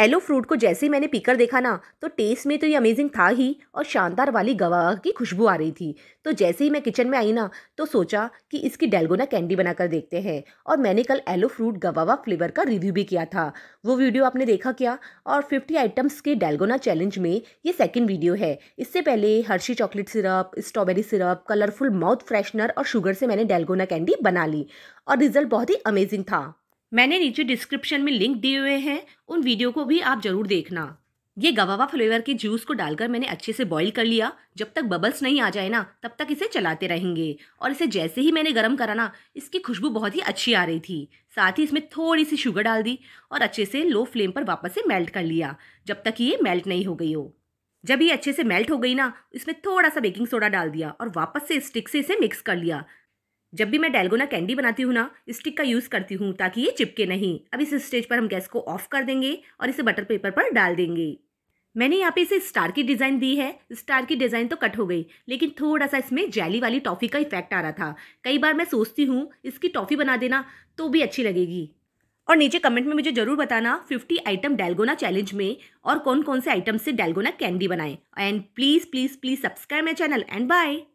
yellow fruit को जैसे ही मैंने पीकर देखा ना तो टेस्ट में तो ये अमेजिंग था ही और शानदार वाली गवाह की खुशबू आ रही थी तो जैसे ही मैं किचन में आई ना तो सोचा कि इसकी डेलगोना कैंडी बनाकर देखते हैं और मैंने कल एलो फ्रूट गवावा फ्लेवर का रिव्यू भी किया था वो वीडियो आपने देखा क्या और फिफ्टी आइटम्स के डेलगोना चैलेंज में ये सेकेंड वीडियो है इससे पहले Hershey chocolate syrup strawberry syrup colourful mouth freshener और शुगर से मैंने डेलगोना कैंडी बना ली और रिजल्ट बहुत ही अमेजिंग था मैंने नीचे डिस्क्रिप्शन में लिंक दिए हुए हैं उन वीडियो को भी आप जरूर देखना ये गवावा फ्लेवर के जूस को डालकर मैंने अच्छे से बॉईल कर लिया जब तक बबल्स नहीं आ जाए ना तब तक इसे चलाते रहेंगे और इसे जैसे ही मैंने गर्म करा ना इसकी खुशबू बहुत ही अच्छी आ रही थी साथ ही इसमें थोड़ी सी शुगर डाल दी और अच्छे से लो फ्लेम पर वापस से मेल्ट कर लिया जब तक ये मेल्ट नहीं हो गई हो जब ये अच्छे से मेल्ट हो गई ना इसमें थोड़ा सा बेकिंग सोडा डाल दिया और वापस से स्टिक से इसे मिक्स कर लिया जब भी मैं डेलगोना कैंडी बनाती हूँ ना स्टिक का यूज़ करती हूँ ताकि ये चिपके नहीं अब इस स्टेज पर हम गैस को ऑफ कर देंगे और इसे बटर पेपर पर डाल देंगे मैंने यहाँ पे इसे स्टार की डिज़ाइन दी है स्टार की डिज़ाइन तो कट हो गई लेकिन थोड़ा सा इसमें जैली वाली टॉफ़ी का इफेक्ट आ रहा था कई बार मैं सोचती हूँ इसकी टॉफ़ी बना देना तो भी अच्छी लगेगी और नीचे कमेंट में मुझे ज़रूर बताना 50 आइटम डेलगोना चैलेंज में और कौन कौन से आइटम से डेलगोना कैंडी बनाएं and please please please subscribe my channel and bye